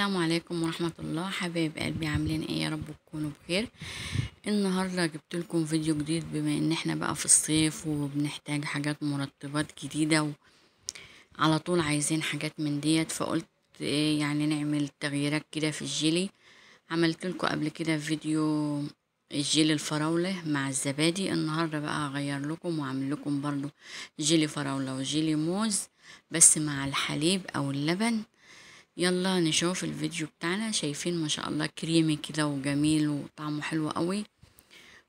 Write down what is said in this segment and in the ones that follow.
السلام عليكم ورحمة الله حبايب قلبي عاملين ايه يا رب تكونوا بخير النهاردة جبت لكم فيديو جديد بما ان احنا بقى في الصيف وبنحتاج حاجات مرطبات جديدة على طول عايزين حاجات من ديت فقلت ايه يعني نعمل تغييرات كده في الجيلي عملت لكم قبل كده فيديو الجيل الفراولة مع الزبادي النهاردة بقى هغير لكم وعمل لكم برضو جيلي فراولة وجيلي موز بس مع الحليب او اللبن يلا نشوف الفيديو بتاعنا شايفين ما شاء الله كريمي كده وجميل وطعمه حلو قوي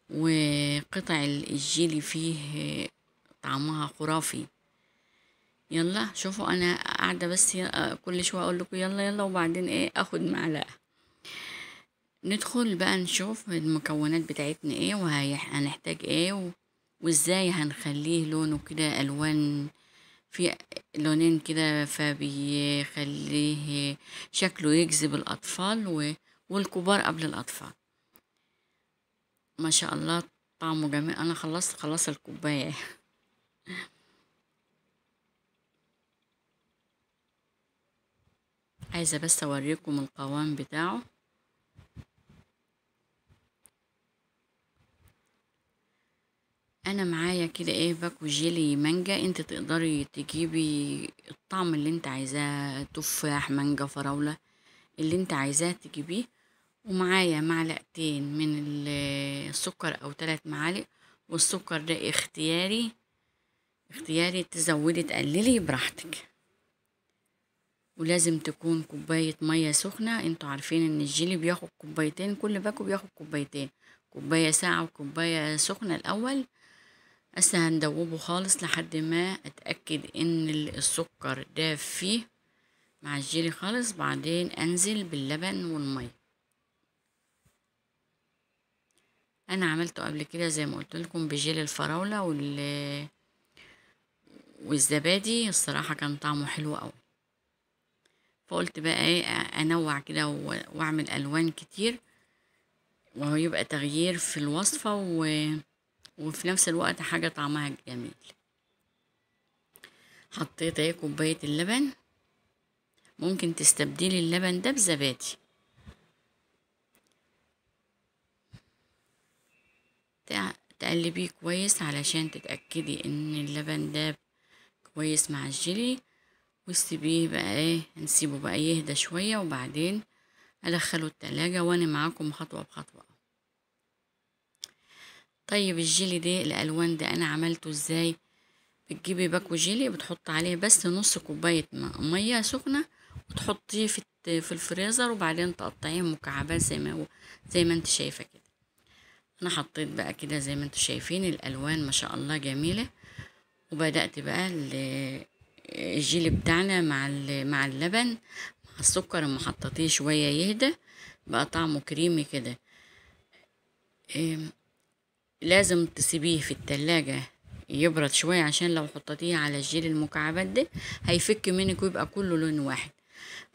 وقطع الجيلي فيه طعمها خرافي يلا شوفوا انا قاعده بس كل شويه اقول لكم يلا يلا وبعدين ايه اخد معلقه ندخل بقى نشوف المكونات بتاعتنا ايه وهنحتاج ايه وازاي هنخليه لونه كده الوان في لونين كده فبيخليه شكله يجذب الأطفال والكبار قبل الأطفال ما شاء الله طعمه جميل أنا خلصت خلاص الكوباية عايزة بس أوريكم القوام بتاعه انا معايا كده ايه باكو جيلي مانجا انت تقدري تجيبي الطعم اللي انت عايزاه تفاح مانجا فراولة اللي انت عايزاه تجيبيه ومعايا معلقتين من السكر او ثلاث معالق والسكر ده اختياري اختياري تزودي تقللي براحتك ولازم تكون كوباية مية سخنة انتوا عارفين ان الجيلي بياخد كوبايتين كل باكو بياخد كوبايتين كوباية ساعة وكوباية سخنة الاول هسه هندوبه خالص لحد ما اتأكد ان السكر داب فيه مع الجيلي خالص بعدين انزل باللبن والمية انا عملته قبل كده زي ما قلت لكم بجيل الفراولة وال والزبادي الصراحة كان طعمه حلو قوي فقلت بقى ايه انوع كده واعمل الوان كتير وهو يبقى تغيير في الوصفة و وفي نفس الوقت حاجة طعمها جميل حطيت اهي كوباية اللبن ممكن تستبدلي اللبن ده بزبادي تقلبيه كويس علشان تتأكدي ان اللبن ده كويس مع الجيلي وسيبيه بقى ايه نسيبه بقى يهدى شوية وبعدين ادخله التلاجة وانا معاكم خطوة بخطوة طيب الجيلي ده الالوان ده انا عملته ازاي بتجيبي باكو جيلي بتحط عليه بس نص كوبايه ميه سخنه وتحطيه في في الفريزر وبعدين تقطعيه مكعبات زي ما هو زي ما انت شايفه كده انا حطيت بقى كده زي ما انتوا شايفين الالوان ما شاء الله جميله وبدات بقى الجيلي بتاعنا مع مع اللبن مع السكر ما حطيتيه شويه يهدى بقى طعمه كريمي كده لازم تسيبيه في التلاجة يبرد شوية عشان لو حطيتيه على الجيل المكعبات ده هيفك منك ويبقى كله لون واحد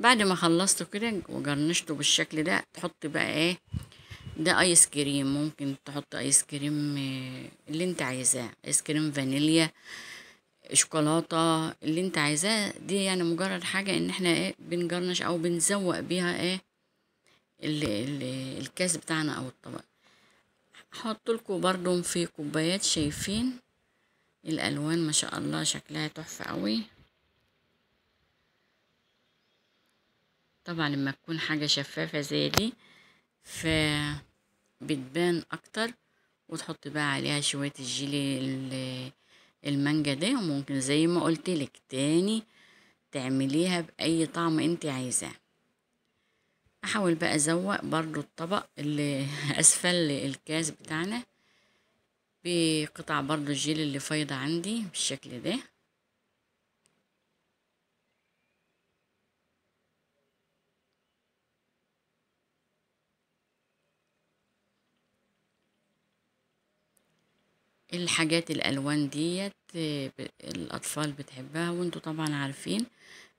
بعد ما خلصته كده وجرنشته بالشكل ده تحط بقى ايه ده ايس كريم ممكن تحط ايس كريم اللي انت عايزاه ايس كريم فانيليا شوكولاتة اللي انت عايزاه دي يعني مجرد حاجة ان احنا ايه بنجرنش او بنزوق بيها ايه الكاس بتاعنا او الطبق هحط لكم برضو في كوبايات شايفين الالوان ما شاء الله شكلها تحفه قوي طبعا لما تكون حاجه شفافه زي دي ف بتبان اكتر وتحط بقى عليها شويه الجيلي المانجا ده وممكن زي ما قلت لك تاني تعمليها باي طعم انت عايزاه احاول بقى ازوق برضو الطبق اللي اسفل الكاس بتاعنا بقطع برضو الجيل اللي فايضة عندي بالشكل ده الحاجات الالوان ديت آه، الاطفال بتحبها وانتو طبعا عارفين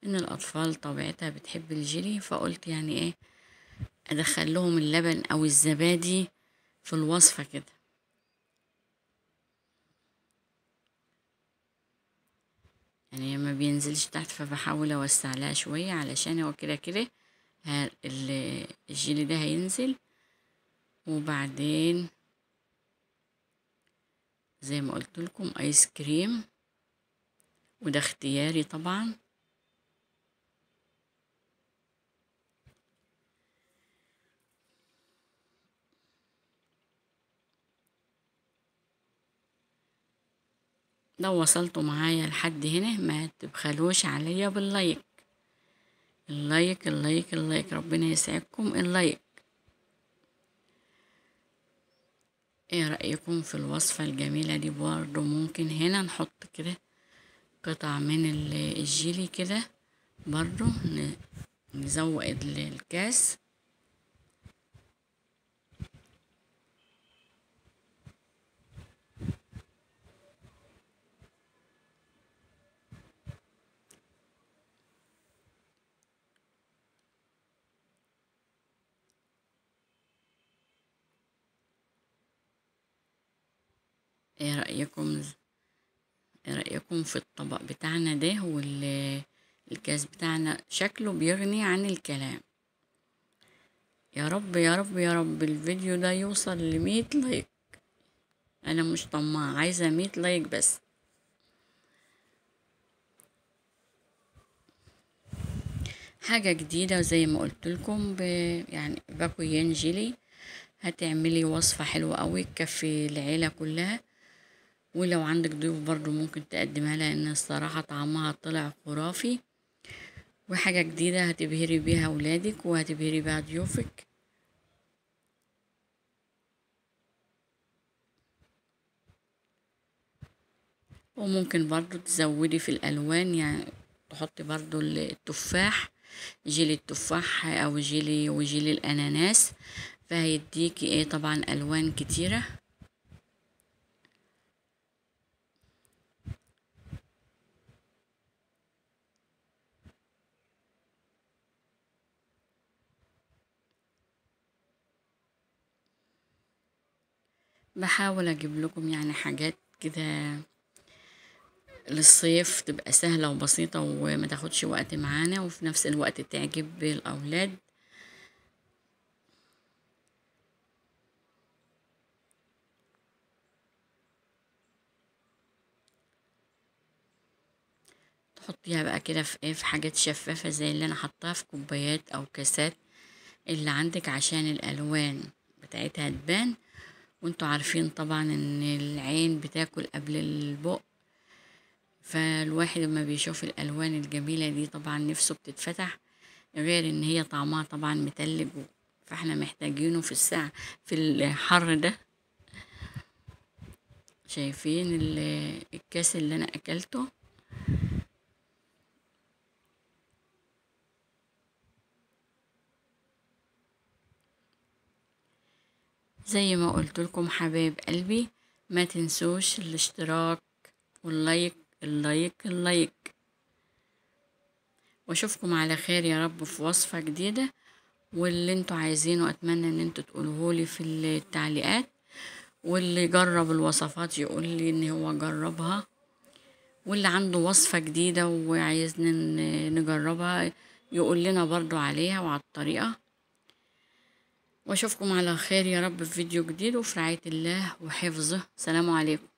ان الاطفال طبيعتها بتحب الجيلي فقلت يعني ايه ادخل لهم اللبن او الزبادي في الوصفة كده يعني ما بينزلش تحت فبحاول اوسع لها شوية علشان هو كده كده الجيلي ده هينزل وبعدين زي ما قلت لكم ايس كريم وده اختياري طبعا لو وصلتوا معايا لحد هنا ما تبخلوش عليا باللايك اللايك اللايك اللايك ربنا يسعدكم اللايك ايه رأيكم في الوصفة الجميلة دي برضو ممكن هنا نحط كده قطع من الجيلي كده برضو نزود الكاس ايه رأيكم ايه رأيكم في الطبق بتاعنا ده والكاس الكاس بتاعنا شكله بيغني عن الكلام يا رب يا رب يا رب الفيديو ده يوصل لمية لايك انا مش طماعة عايزة مية لايك بس حاجة جديدة زي ما قلت لكم يعني باكو ينجلي هتعملي وصفة حلوة قوي تكفي العيلة كلها ولو عندك ضيوف برضو ممكن تقدمها لان الصراحة طعمها طلع خرافي وحاجة جديدة هتبهري بيها ولادك وهتبهري بيها ضيوفك وممكن برضو تزودي في الالوان يعني تحطي برضو التفاح جيلي التفاح او جيلي وجيلي الاناناس فهيديكي ايه طبعا الوان كتيره بحاول اجيب لكم يعني حاجات كده للصيف تبقى سهلة وبسيطة وما تاخدش وقت معانا وفي نفس الوقت تعجب الأولاد تحطيها بقى كده في ايه في حاجات شفافة زي اللي انا حطها في كوبايات او كاسات اللي عندك عشان الالوان بتاعتها تبان وانتوا عارفين طبعا ان العين بتاكل قبل البق فالواحد لما بيشوف الالوان الجميلة دي طبعا نفسه بتتفتح غير ان هي طعمها طبعا متلج فاحنا محتاجينه في الساعة في الحر ده شايفين الكاس اللي انا اكلته زي ما قلت لكم حبايب قلبي ما تنسوش الاشتراك واللايك اللايك اللايك واشوفكم على خير يا رب في وصفة جديدة واللي انتوا عايزينه اتمنى ان انتوا تقولهولي في التعليقات واللي جرب الوصفات يقول لي ان هو جربها واللي عنده وصفة جديدة وعايزنا نجربها يقول لنا برضو عليها وعلى الطريقة واشوفكم على خير يا رب في فيديو جديد وفي رعاية الله وحفظه سلام عليكم